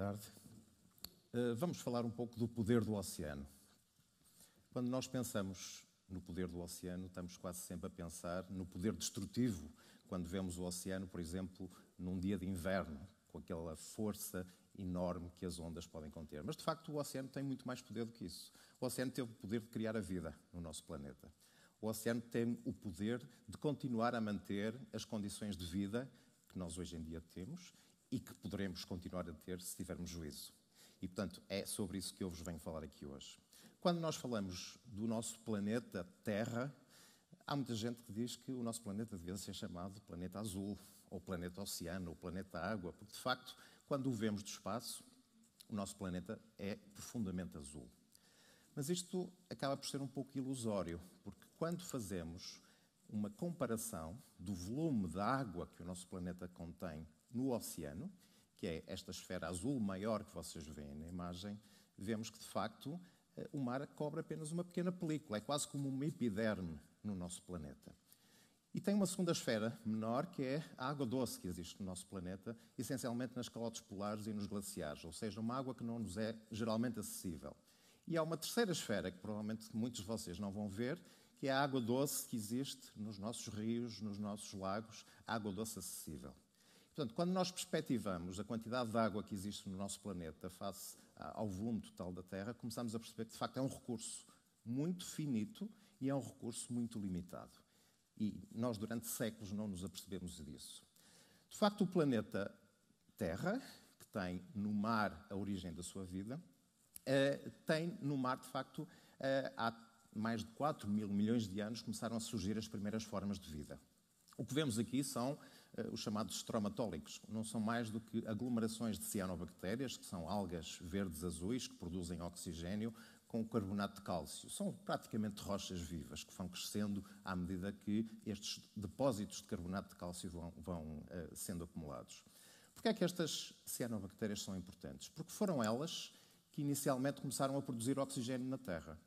tarde. Eh, vamos falar um pouco do poder do oceano. Quando nós pensamos no poder do oceano, estamos quase sempre a pensar no poder destrutivo, quando vemos o oceano, por exemplo, num dia de inverno, com aquela força enorme que as ondas podem conter. Mas, de facto, o oceano tem muito mais poder do que isso. O oceano teve o poder de criar a vida no nosso planeta. O oceano tem o poder de continuar a manter as condições de vida que nós hoje em dia temos e que poderemos continuar a ter se tivermos juízo. E, portanto, é sobre isso que eu vos venho falar aqui hoje. Quando nós falamos do nosso planeta Terra, há muita gente que diz que o nosso planeta devia ser chamado planeta azul, ou planeta oceano, ou planeta água, porque, de facto, quando o vemos do espaço, o nosso planeta é profundamente azul. Mas isto acaba por ser um pouco ilusório, porque quando fazemos uma comparação do volume da água que o nosso planeta contém no oceano, que é esta esfera azul maior que vocês veem na imagem, vemos que de facto eh, o mar cobre apenas uma pequena película, é quase como uma epiderme no nosso planeta. E tem uma segunda esfera menor, que é a água doce que existe no nosso planeta, essencialmente nas calotes polares e nos glaciares, ou seja, uma água que não nos é geralmente acessível. E há uma terceira esfera, que provavelmente muitos de vocês não vão ver, que é a água doce que existe nos nossos rios, nos nossos lagos, água doce acessível. Portanto, quando nós perspectivamos a quantidade de água que existe no nosso planeta face ah, ao volume total da Terra, começamos a perceber que, de facto, é um recurso muito finito e é um recurso muito limitado. E nós, durante séculos, não nos apercebemos disso. De facto, o planeta Terra, que tem no mar a origem da sua vida, eh, tem no mar, de facto, eh, há mais de 4 mil milhões de anos começaram a surgir as primeiras formas de vida. O que vemos aqui são eh, os chamados estromatólicos. Não são mais do que aglomerações de cianobactérias, que são algas verdes azuis que produzem oxigênio com carbonato de cálcio. São praticamente rochas vivas que vão crescendo à medida que estes depósitos de carbonato de cálcio vão, vão uh, sendo acumulados. Porquê é que estas cianobactérias são importantes? Porque foram elas que inicialmente começaram a produzir oxigênio na Terra.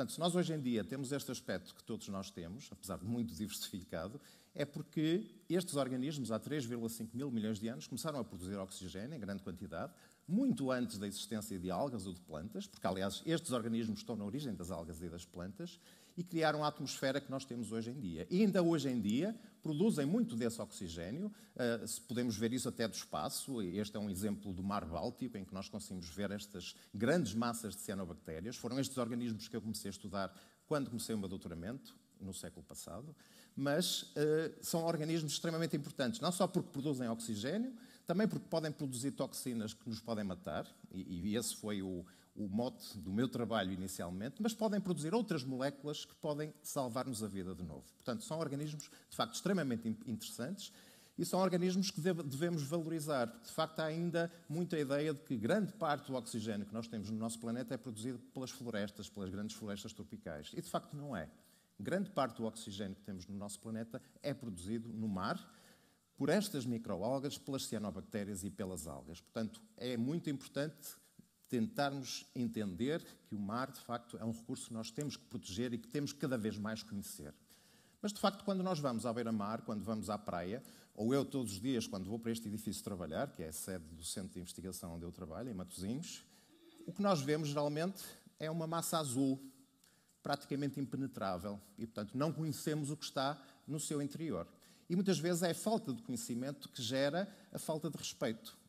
Portanto, se nós hoje em dia temos este aspecto que todos nós temos, apesar de muito diversificado, é porque estes organismos, há 3,5 mil milhões de anos, começaram a produzir oxigênio em grande quantidade, muito antes da existência de algas ou de plantas, porque, aliás, estes organismos estão na origem das algas e das plantas, e criaram a atmosfera que nós temos hoje em dia. E ainda hoje em dia, produzem muito desse oxigênio. Ah, se podemos ver isso até do espaço, este é um exemplo do mar Báltico, em que nós conseguimos ver estas grandes massas de cianobactérias. Foram estes organismos que eu comecei a estudar quando comecei o meu doutoramento, no século passado, mas ah, são organismos extremamente importantes, não só porque produzem oxigênio, também porque podem produzir toxinas que nos podem matar, e, e esse foi o, o mote do meu trabalho inicialmente, mas podem produzir outras moléculas que podem salvar-nos a vida de novo. Portanto, são organismos, de facto, extremamente interessantes e são organismos que devemos valorizar. De facto, há ainda muita ideia de que grande parte do oxigênio que nós temos no nosso planeta é produzido pelas florestas, pelas grandes florestas tropicais. E, de facto, não é. Grande parte do oxigênio que temos no nosso planeta é produzido no mar, por estas microalgas, pelas cianobactérias e pelas algas. Portanto, é muito importante tentarmos entender que o mar, de facto, é um recurso que nós temos que proteger e que temos cada vez mais conhecer. Mas, de facto, quando nós vamos à beira-mar, quando vamos à praia, ou eu todos os dias, quando vou para este edifício trabalhar, que é a sede do centro de investigação onde eu trabalho, em Matosinhos, o que nós vemos geralmente é uma massa azul, praticamente impenetrável, e, portanto, não conhecemos o que está no seu interior. E muitas vezes é a falta de conhecimento que gera a falta de respeito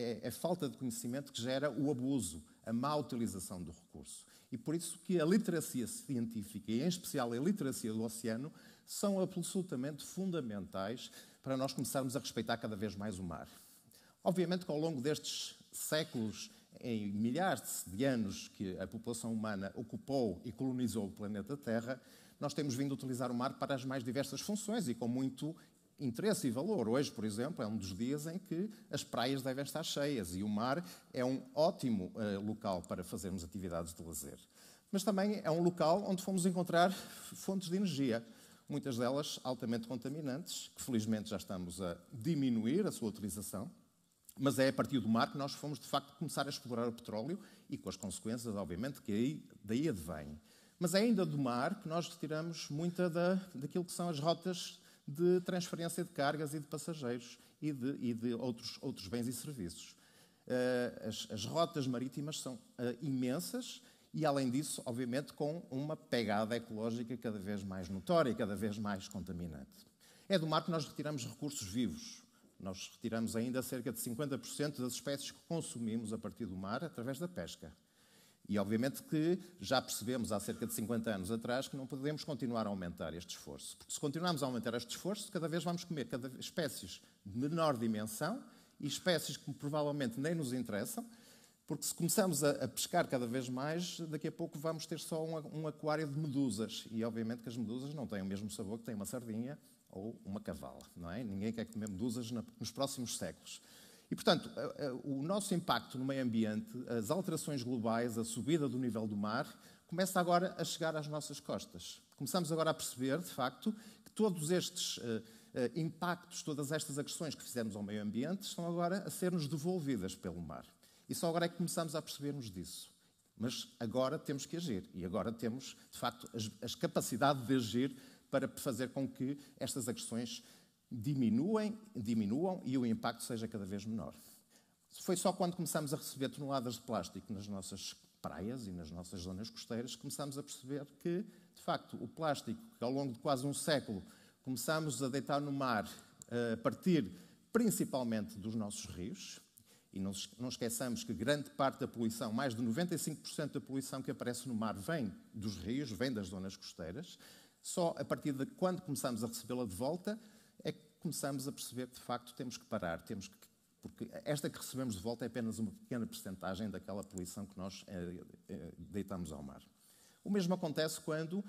é a é falta de conhecimento que gera o abuso, a má utilização do recurso. E por isso que a literacia científica, e em especial a literacia do oceano, são absolutamente fundamentais para nós começarmos a respeitar cada vez mais o mar. Obviamente que ao longo destes séculos, em milhares de anos que a população humana ocupou e colonizou o planeta Terra, nós temos vindo a utilizar o mar para as mais diversas funções e com muito interesse e valor. Hoje, por exemplo, é um dos dias em que as praias devem estar cheias e o mar é um ótimo uh, local para fazermos atividades de lazer. Mas também é um local onde fomos encontrar fontes de energia, muitas delas altamente contaminantes, que felizmente já estamos a diminuir a sua utilização. Mas é a partir do mar que nós fomos, de facto, começar a explorar o petróleo e com as consequências, obviamente, que daí advém. Mas é ainda do mar que nós retiramos muita da, daquilo que são as rotas de transferência de cargas e de passageiros e de, e de outros, outros, bens e serviços. Uh, as, as, rotas marítimas são uh, imensas e, além disso, obviamente, com uma pegada ecológica cada vez mais notória, cada vez mais contaminante. É do mar que nós retiramos recursos vivos. Nós retiramos ainda cerca de 50% das espécies que consumimos a partir do mar através da pesca. E obviamente que já percebemos há cerca de 50 anos atrás que não podemos continuar a aumentar este esforço. Porque se continuarmos a aumentar este esforço, cada vez vamos comer cada vez, espécies de menor dimensão e espécies que provavelmente nem nos interessam, porque se começamos a, a pescar cada vez mais, daqui a pouco vamos ter só um, um aquário de medusas. E obviamente que as medusas não têm o mesmo sabor que tem uma sardinha ou uma cavala, não é? Ninguém quer comer medusas na, nos próximos séculos. E, portanto, eh, eh, o nosso impacto no meio ambiente, as alterações globais, a subida do nível do mar, começa agora a chegar às nossas costas. Começamos agora a perceber, de facto, que todos estes eh, impactos, todas estas agressões que fizemos ao meio ambiente, estão agora a ser-nos devolvidas pelo mar. E só agora é que começamos a percebermos disso. Mas agora temos que agir. E agora temos, de facto, as, as de agir para fazer com que estas agressões diminuem, diminuam e o impacto seja cada vez menor. Foi só quando começamos a receber toneladas de plástico nas nossas praias e nas nossas zonas costeiras que começamos a perceber que, de facto, o plástico, que ao longo de quase um século começámos a deitar no mar eh, a partir principalmente dos nossos rios, e não esqueçamos que grande parte da poluição, mais de 95% da poluição que aparece no mar, vem dos rios, vem das zonas costeiras. Só a partir de quando começamos a recebê-la de volta começamos a perceber que, de facto, temos que parar, temos que porque esta que recebemos de volta é apenas uma pequena percentagem daquela poluição que nós eh, eh, deitamos ao mar. O mesmo acontece quando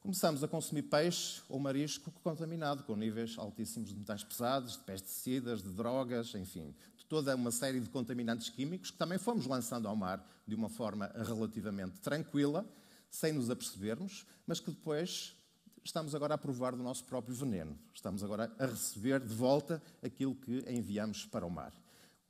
começamos a consumir peixe ou marisco contaminado, com níveis altíssimos de metais pesados, de pesticidas, de drogas, enfim, de toda uma série de contaminantes químicos que também fomos lançando ao mar de uma forma relativamente tranquila, sem nos apercebermos, mas que depois estamos agora a provar do nosso próprio veneno. Estamos agora a receber de volta aquilo que enviamos para o mar.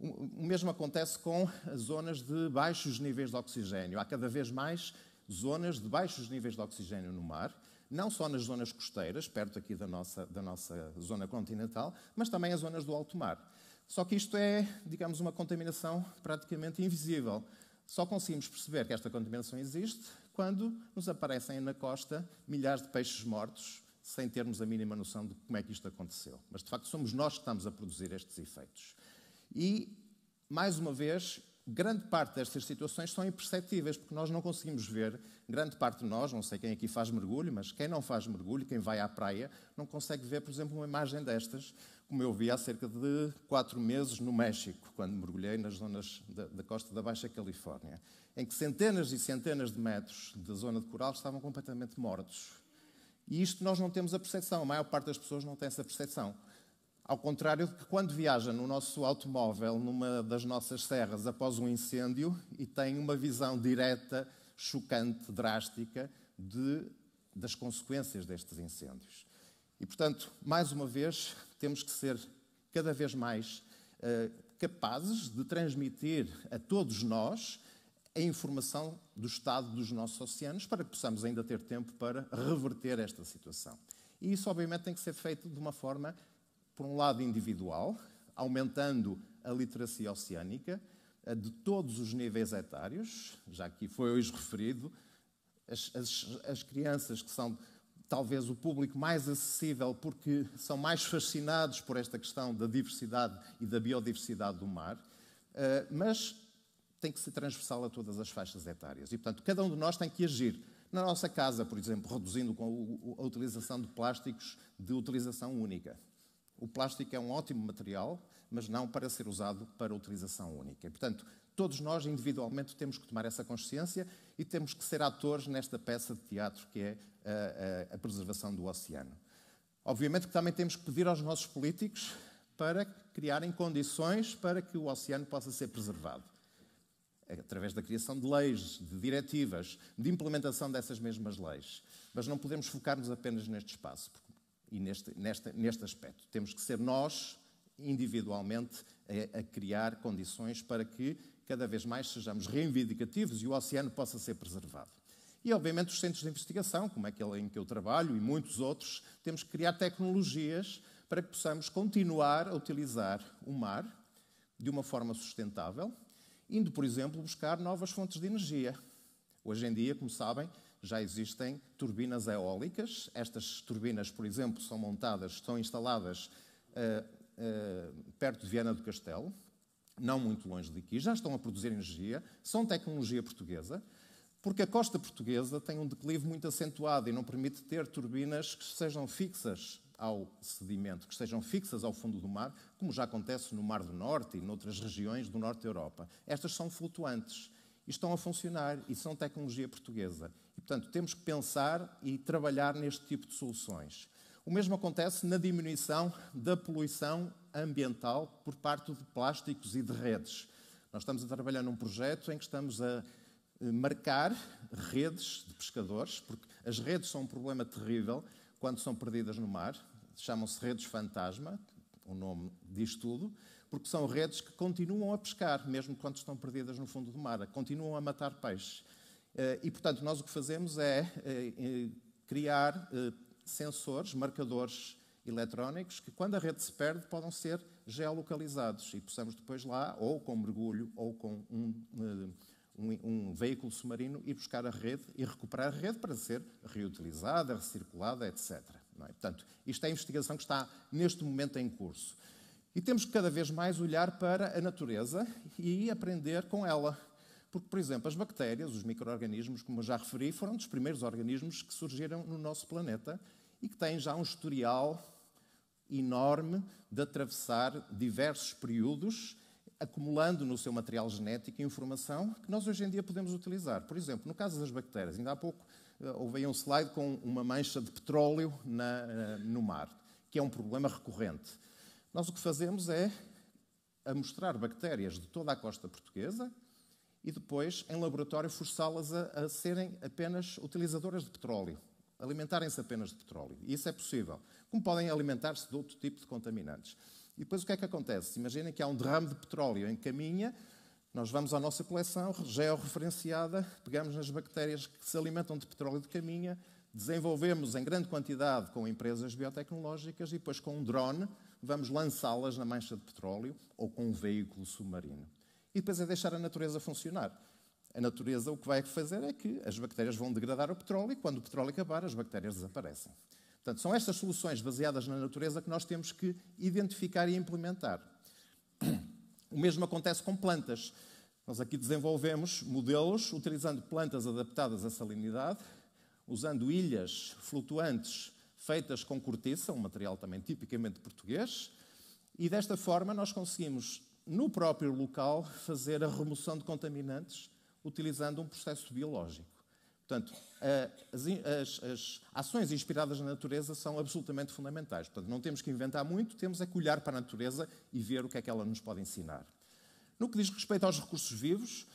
O mesmo acontece com as zonas de baixos níveis de oxigênio. Há cada vez mais zonas de baixos níveis de oxigênio no mar, não só nas zonas costeiras, perto aqui da nossa, da nossa zona continental, mas também as zonas do alto mar. Só que isto é, digamos, uma contaminação praticamente invisível. Só conseguimos perceber que esta contaminação existe quando nos aparecem na costa milhares de peixes mortos, sem termos a mínima noção de como é que isto aconteceu. Mas, de facto, somos nós que estamos a produzir estes efeitos. E, mais uma vez, grande parte destas situações são imperceptíveis, porque nós não conseguimos ver, grande parte de nós, não sei quem aqui faz mergulho, mas quem não faz mergulho, quem vai à praia, não consegue ver, por exemplo, uma imagem destas, como eu vi há cerca de quatro meses no México, quando mergulhei nas zonas da, da costa da Baixa Califórnia, em que centenas e centenas de metros da zona de coral estavam completamente mortos. E isto nós não temos a percepção, a maior parte das pessoas não tem essa percepção. Ao contrário de que quando viaja no nosso automóvel, numa das nossas serras, após um incêndio, e tem uma visão direta, chocante, drástica, de, das consequências destes incêndios. E, portanto, mais uma vez, temos que ser cada vez mais uh, capazes de transmitir a todos nós a informação do estado dos nossos oceanos para que possamos ainda ter tempo para reverter esta situação. E isso, obviamente, tem que ser feito de uma forma, por um lado, individual, aumentando a literacia oceânica eh, de todos os níveis etários, já que foi hoje referido, as, as, as crianças que são talvez o público mais acessível, porque são mais fascinados por esta questão da diversidade e da biodiversidade do mar, eh, mas tem que ser transversal a todas as faixas etárias. E, portanto, cada um de nós tem que agir. Na nossa casa, por exemplo, reduzindo a utilização de plásticos de utilização única. O plástico é um ótimo material, mas não para ser usado para utilização única. E, portanto, todos nós individualmente temos que tomar essa consciência e temos que ser atores nesta peça de teatro que é a, a, a preservação do oceano. Obviamente que também temos que pedir aos nossos políticos para criarem condições para que o oceano possa ser preservado. Através da criação de leis, de diretivas, de implementação dessas mesmas leis. Mas não podemos focar-nos apenas neste espaço e neste, neste, neste aspecto. Temos que ser nós, individualmente, a, a criar condições para que cada vez mais sejamos reivindicativos e o oceano possa ser preservado. E, obviamente, os centros de investigação, como aquele em que eu trabalho e muitos outros, temos que criar tecnologias para que possamos continuar a utilizar o mar de uma forma sustentável, indo, por exemplo, buscar novas fontes de energia. Hoje em dia, como sabem, já existem turbinas eólicas. Estas turbinas, por exemplo, são montadas, são instaladas uh, uh, perto de Viana do Castelo, não muito longe daqui, já estão a produzir energia, são tecnologia portuguesa, porque a costa portuguesa tem um declive muito acentuado e não permite ter turbinas que sejam fixas ao sedimento, que sejam fixas ao fundo do mar, como já acontece no Mar do Norte e noutras regiões do Norte da Europa. Estas são flutuantes e estão a funcionar e são tecnologia portuguesa. E, portanto, temos que pensar e trabalhar neste tipo de soluções. O mesmo acontece na diminuição da poluição ambiental por parte de plásticos e de redes. Nós estamos a trabalhar num projeto em que estamos a eh, marcar redes de pescadores, porque as redes são um problema terrível quando são perdidas no mar. Chamam-se redes fantasma, o nome diz tudo, porque são redes que continuam a pescar, mesmo quando estão perdidas no fundo do mar, continuam a matar peixes. Eh, e, portanto, nós o que fazemos é eh, criar sensores, marcadores eletrónicos que, quando a rede se perde, podem ser geolocalizados e possamos depois lá, ou com mergulho, ou com um, eh, um, um veículo submarino, ir buscar a rede e recuperar a rede para ser reutilizada, recirculada, etc. É? Portanto, isto é a investigação que está neste momento em curso. E temos que cada vez mais olhar para a natureza e aprender com ela. Porque, por exemplo, as bactérias, os micro-organismos, como eu já referi, foram dos primeiros organismos que surgiram no nosso planeta e que têm já um historial enorme de atravessar diversos períodos, acumulando no seu material genético informação que nós hoje em dia podemos utilizar. Por exemplo, no caso das bactérias, ainda há pouco eh, houve aí um slide com uma mancha de petróleo na, eh, no mar, que é um problema recorrente. Nós o que fazemos é a mostrar bactérias de toda a costa portuguesa e depois, em laboratório, forçá-las a, a, serem apenas utilizadoras de petróleo, alimentarem-se apenas de petróleo. E isso é possível como podem alimentar-se de outro tipo de contaminantes. E depois o que é que acontece? Imaginem que há um derrame de petróleo em caminha, nós vamos à nossa coleção georreferenciada, pegamos nas bactérias que se alimentam de petróleo de caminha, desenvolvemos em grande quantidade com empresas biotecnológicas e depois com um drone vamos lançá-las na mancha de petróleo ou com um veículo submarino. E depois é deixar a natureza funcionar. A natureza o que vai fazer é que as bactérias vão degradar o petróleo e quando o petróleo acabar, as bactérias desaparecem. Portanto, são estas soluções baseadas na natureza que nós temos que identificar e implementar. O mesmo acontece com plantas. Nós aqui desenvolvemos modelos utilizando plantas adaptadas à salinidade, usando ilhas flutuantes feitas com cortiça, um material também tipicamente português, e desta forma nós conseguimos, no próprio local, fazer a remoção de contaminantes utilizando um processo biológico. Portanto, eh, as, as, ações inspiradas na natureza são absolutamente fundamentais. Portanto, não temos que inventar muito, temos é que olhar para a natureza e ver o que é que ela nos pode ensinar. No que diz respeito aos recursos vivos,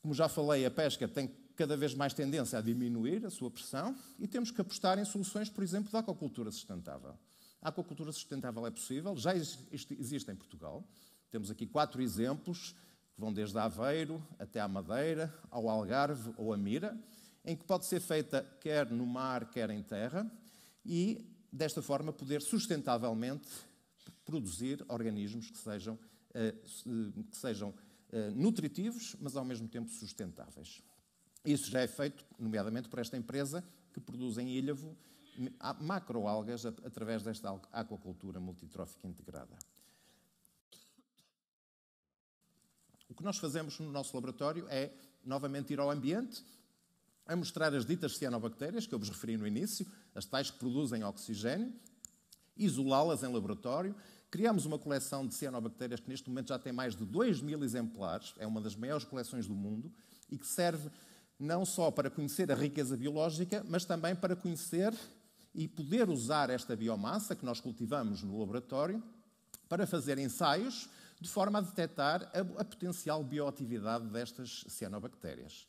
como já falei, a pesca tem cada vez mais tendência a diminuir a sua pressão e temos que apostar em soluções, por exemplo, da aquacultura sustentável. A aquacultura sustentável é possível, já existe em Portugal. Temos aqui quatro exemplos, que vão desde Aveiro até à Madeira, ao Algarve ou à Mira em que pode ser feita quer no mar, quer em terra, e desta forma poder sustentavelmente produzir organismos que sejam, eh, que sejam eh, nutritivos, mas ao mesmo tempo sustentáveis. Isso já é feito, nomeadamente, por esta empresa que produz em Ilhavo macroalgas através desta aquacultura multitrófica integrada. O que nós fazemos no nosso laboratório é, novamente, ir ao ambiente, a mostrar as ditas cianobactérias que eu vos referi no início, as tais que produzem oxigênio, isolá-las em laboratório. Criamos uma coleção de cianobactérias que neste momento já tem mais de 2 mil exemplares, é uma das maiores coleções do mundo e que serve não só para conhecer a riqueza biológica, mas também para conhecer e poder usar esta biomassa que nós cultivamos no laboratório para fazer ensaios de forma a detectar a, a potencial bioatividade destas cianobactérias.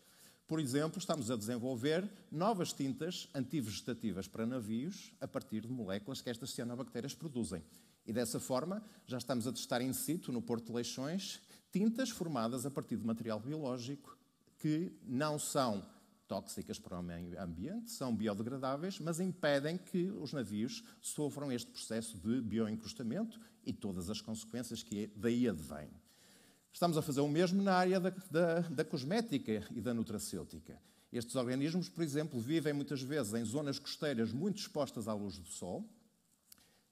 Por exemplo, estamos a desenvolver novas tintas antivegetativas para navios a partir de moléculas que estas cianobactérias produzem. E dessa forma, já estamos a testar in situ, no Porto de Leixões, tintas formadas a partir de material biológico que não são tóxicas para o meio ambiente, são biodegradáveis, mas impedem que os navios sofram este processo de bioencrustamento e todas as consequências que daí advêm. Estamos a fazer o mesmo na área da, da, da cosmética e da nutracêutica. Estes organismos, por exemplo, vivem muitas vezes em zonas costeiras muito expostas à luz do sol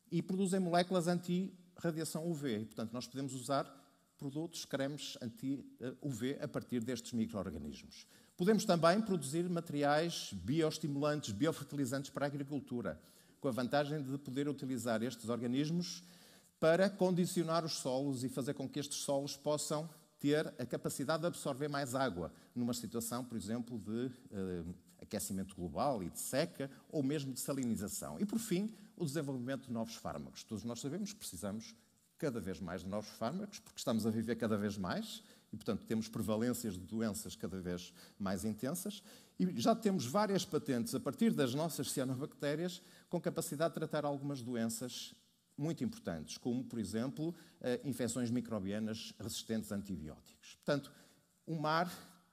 e produzem moléculas anti-radiação UV. E, portanto, nós podemos usar produtos, cremes anti-UV a partir destes micro-organismos. Podemos também produzir materiais bioestimulantes, biofertilizantes para a agricultura, com a vantagem de poder utilizar estes organismos para condicionar os solos e fazer com que estes solos possam ter a capacidade de absorver mais água, numa situação, por exemplo, de eh, aquecimento global e de seca, ou mesmo de salinização. E, por fim, o desenvolvimento de novos fármacos. Todos nós sabemos que precisamos cada vez mais de novos fármacos, porque estamos a viver cada vez mais e, portanto, temos prevalências de doenças cada vez mais intensas. E já temos várias patentes a partir das nossas cianobactérias com capacidade de tratar algumas doenças muito importantes, como, por exemplo, eh, infecções microbianas resistentes a antibióticos. Portanto, o mar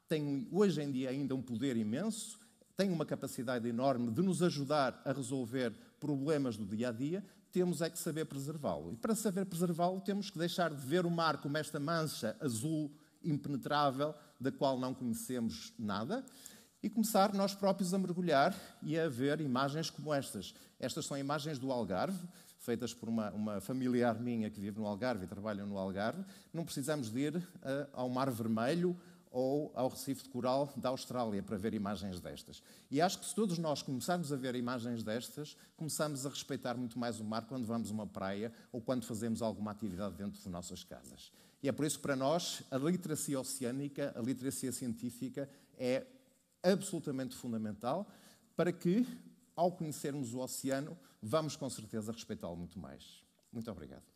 tem hoje em dia ainda um poder imenso, tem uma capacidade enorme de nos ajudar a resolver problemas do dia a dia, temos é que saber preservá-lo. E para saber preservá-lo, temos que deixar de ver o mar como esta mancha azul impenetrável, da qual não conhecemos nada, e começar nós próprios a mergulhar e a ver imagens como estas. Estas são imagens do Algarve, feitas por uma, uma familiar minha que vive no Algarve e trabalha no Algarve, não precisamos de ir uh, ao Mar Vermelho ou ao Recife de Coral da Austrália para ver imagens destas. E acho que se todos nós começarmos a ver imagens destas, começamos a respeitar muito mais o mar quando vamos a uma praia ou quando fazemos alguma atividade dentro de nossas casas. E é por isso que para nós a literacia oceânica, a literacia científica é absolutamente fundamental para que, ao conhecermos o oceano, vamos com certeza respeitá-lo muito mais. Muito obrigado.